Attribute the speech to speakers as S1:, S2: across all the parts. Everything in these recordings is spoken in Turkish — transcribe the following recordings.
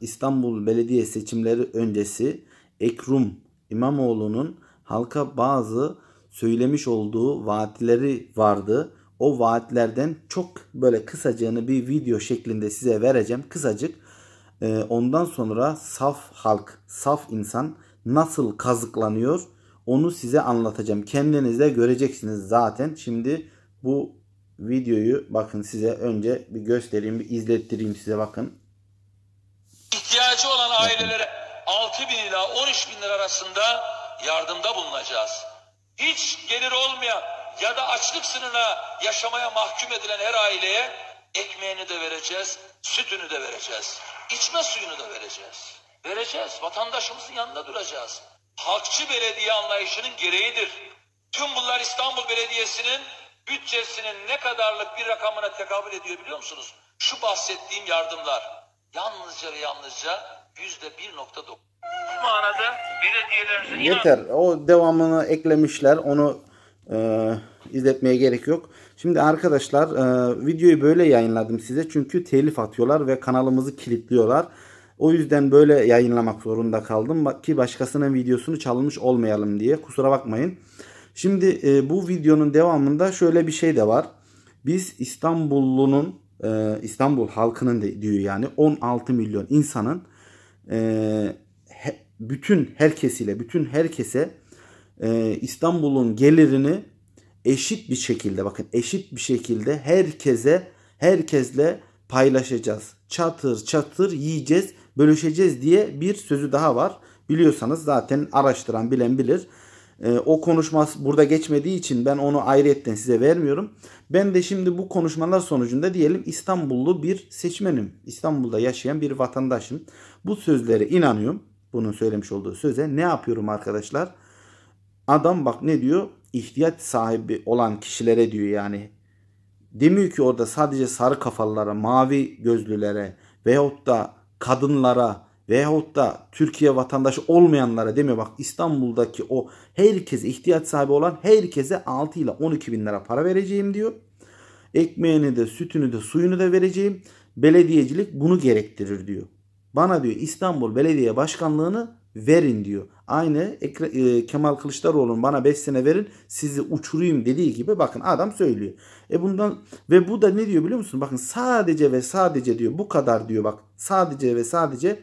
S1: İstanbul Belediye seçimleri öncesi Ekrum İmamoğlu'nun halka bazı söylemiş olduğu vaatleri vardı. O vaatlerden çok böyle kısacığını bir video şeklinde size vereceğim. Kısacık e, ondan sonra saf halk, saf insan nasıl kazıklanıyor onu size anlatacağım. Kendiniz de göreceksiniz zaten. Şimdi bu videoyu bakın size önce bir göstereyim, bir izlettireyim size bakın ihtiyacı olan ailelere 6 bin ila 13 bin lira arasında yardımda bulunacağız. Hiç gelir olmayan ya da açlık sınırına yaşamaya mahkum edilen her aileye ekmeğini de vereceğiz, sütünü de vereceğiz, içme suyunu da vereceğiz. Vereceğiz, vatandaşımızın yanında duracağız. Halkçı belediye anlayışının gereğidir. Tüm bunlar İstanbul Belediyesi'nin bütçesinin ne kadarlık bir rakamına tekabül ediyor biliyor musunuz? Şu bahsettiğim yardımlar. Yalnızca ve yalnızca yüzde bir nokta Bu manada belediyelerimizin... Yeter. O devamını eklemişler. Onu e, izletmeye gerek yok. Şimdi arkadaşlar e, videoyu böyle yayınladım size. Çünkü telif atıyorlar ve kanalımızı kilitliyorlar. O yüzden böyle yayınlamak zorunda kaldım ki başkasının videosunu çalınmış olmayalım diye kusura bakmayın. Şimdi e, bu videonun devamında şöyle bir şey de var. Biz İstanbullunun e, İstanbul halkının de, diyor yani 16 milyon insanın e, he, bütün herkesiyle bütün herkese e, İstanbul'un gelirini eşit bir şekilde bakın eşit bir şekilde herkese herkesle paylaşacağız. Çatır çatır yiyeceğiz, bölüşeceğiz diye bir sözü daha var. Biliyorsanız zaten araştıran bilen bilir. Ee, o konuşma burada geçmediği için ben onu ayrıyetten size vermiyorum. Ben de şimdi bu konuşmalar sonucunda diyelim İstanbullu bir seçmenim. İstanbul'da yaşayan bir vatandaşım. Bu sözlere inanıyorum. Bunun söylemiş olduğu söze ne yapıyorum arkadaşlar? Adam bak ne diyor? İhtiyaç sahibi olan kişilere diyor yani. Demiyor ki orada sadece sarı kafalılara, mavi gözlülere veyahut da kadınlara veyahut da Türkiye vatandaşı olmayanlara demiyor. Bak İstanbul'daki o herkese ihtiyaç sahibi olan herkese 6 ile 12 bin lira para vereceğim diyor. Ekmeğini de sütünü de suyunu da vereceğim. Belediyecilik bunu gerektirir diyor. Bana diyor İstanbul Belediye Başkanlığı'nı verin diyor. Aynı e, Kemal Kılıçdaroğlu'nun bana 5 sene verin sizi uçurayım dediği gibi bakın adam söylüyor. E bundan ve bu da ne diyor biliyor musun? Bakın sadece ve sadece diyor bu kadar diyor bak sadece ve sadece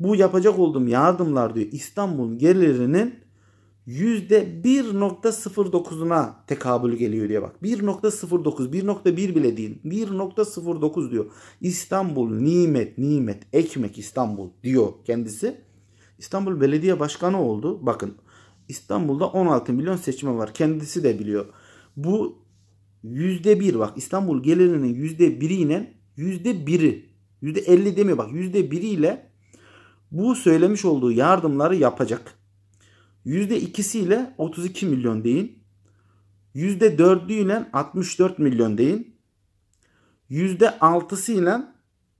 S1: bu yapacak olduğum yardımlar diyor İstanbul gelirinin %1.09'una tekabül geliyor diye bak. 1.09, 1.1 bile değil. 1.09 diyor. İstanbul nimet, nimet, ekmek İstanbul diyor kendisi. İstanbul Belediye Başkanı oldu. Bakın İstanbul'da 16 milyon seçme var. Kendisi de biliyor. Bu %1 bak İstanbul gelirinin %1'i ile %1'i %50 demiyor bak %1 ile bu söylemiş olduğu yardımları yapacak. %2'siyle 32 milyon deyin. %4'üyle 64 milyon deyin. %6'sıyla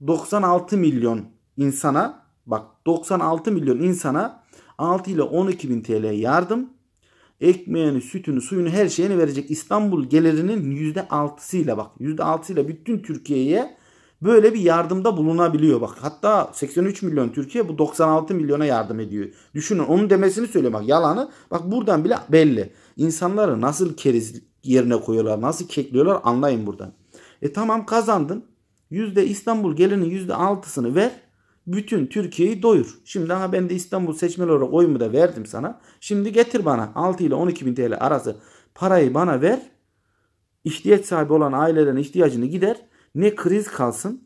S1: 96 milyon insana bak 96 milyon insana 6 ile 12 bin TL yardım ekmeğini, sütünü, suyunu, her şeyini verecek. İstanbul gelirinin %6'sıyla bak %6'sıyla bütün Türkiye'ye böyle bir yardımda bulunabiliyor. Bak hatta 83 milyon Türkiye bu 96 milyona yardım ediyor. Düşünün onun demesini söylüyorum bak yalanı. Bak buradan bile belli. İnsanları nasıl keriz yerine koyuyorlar, nasıl kekliyorlar anlayın buradan. E tamam kazandın. Yüzde İstanbul gelinin yüzde altısını ver. Bütün Türkiye'yi doyur. Şimdi daha ben de İstanbul seçmeli olarak oyumu da verdim sana. Şimdi getir bana 6 ile 12 bin TL arası parayı bana ver. İhtiyaç sahibi olan ailelerin ihtiyacını gider ne kriz kalsın,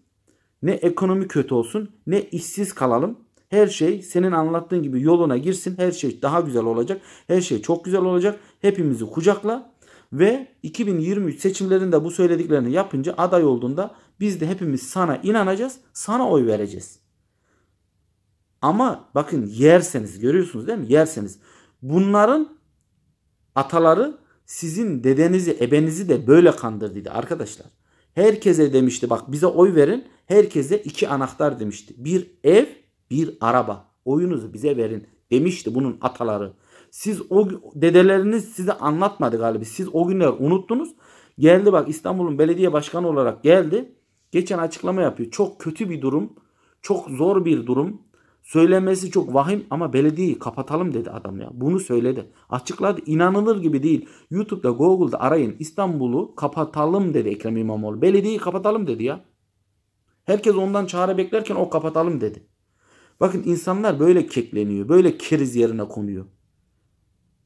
S1: ne ekonomi kötü olsun, ne işsiz kalalım. Her şey senin anlattığın gibi yoluna girsin. Her şey daha güzel olacak. Her şey çok güzel olacak. Hepimizi kucakla ve 2023 seçimlerinde bu söylediklerini yapınca aday olduğunda biz de hepimiz sana inanacağız. Sana oy vereceğiz. Ama bakın yerseniz görüyorsunuz değil mi? Yerseniz. Bunların ataları sizin dedenizi, ebenizi de böyle kandırdıydı arkadaşlar. Herkese demişti bak bize oy verin. Herkese iki anahtar demişti. Bir ev, bir araba. Oyunuzu bize verin demişti bunun ataları. Siz o dedeleriniz size anlatmadı galiba. Siz o günler unuttunuz. Geldi bak İstanbul'un belediye başkanı olarak geldi. Geçen açıklama yapıyor. Çok kötü bir durum. Çok zor bir durum. Söylemesi çok vahim ama belediyeyi kapatalım dedi adam ya. Bunu söyledi. Açıkladı. İnanılır gibi değil. YouTube'da Google'da arayın. İstanbul'u kapatalım dedi Ekrem İmamoğlu. Belediyeyi kapatalım dedi ya. Herkes ondan çare beklerken o kapatalım dedi. Bakın insanlar böyle kekleniyor. Böyle keriz yerine konuyor.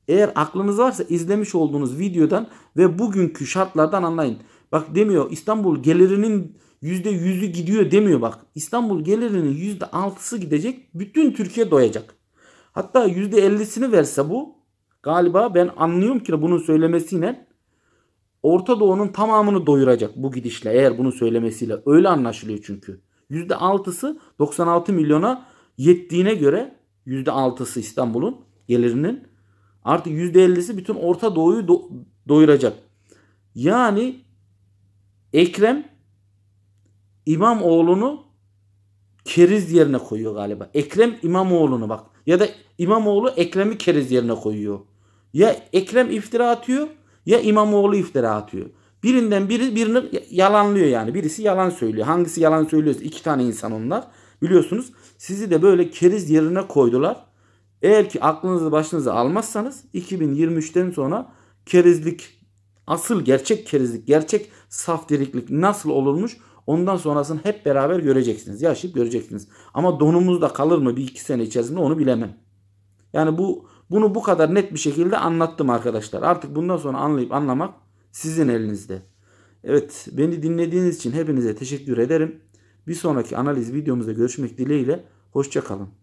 S1: Eğer aklınız varsa izlemiş olduğunuz videodan ve bugünkü şartlardan anlayın. Bak demiyor İstanbul gelirinin %100'ü gidiyor demiyor bak. İstanbul gelirinin %6'sı gidecek. Bütün Türkiye doyacak. Hatta %50'sini verse bu galiba ben anlıyorum ki bunun söylemesiyle Orta Doğu'nun tamamını doyuracak bu gidişle eğer bunu söylemesiyle. Öyle anlaşılıyor çünkü. %6'sı 96 milyona yettiğine göre %6'sı İstanbul'un gelirinin artı %50'si bütün Orta Doğu'yu do- doyuracak. Yani Ekrem İmam oğlunu keriz yerine koyuyor galiba. Ekrem İmam oğlunu bak. Ya da İmam oğlu Ekrem'i keriz yerine koyuyor. Ya Ekrem iftira atıyor ya İmam oğlu iftira atıyor. Birinden biri birini yalanlıyor yani. Birisi yalan söylüyor. Hangisi yalan söylüyorsa iki tane insan onlar. Biliyorsunuz sizi de böyle keriz yerine koydular. Eğer ki aklınızı başınıza almazsanız 2023'ten sonra kerizlik asıl gerçek kerizlik, gerçek saf diriklik nasıl olurmuş Ondan sonrasını hep beraber göreceksiniz. Yaşayıp göreceksiniz. Ama donumuz da kalır mı bir iki sene içerisinde onu bilemem. Yani bu bunu bu kadar net bir şekilde anlattım arkadaşlar. Artık bundan sonra anlayıp anlamak sizin elinizde. Evet beni dinlediğiniz için hepinize teşekkür ederim. Bir sonraki analiz videomuzda görüşmek dileğiyle. Hoşçakalın.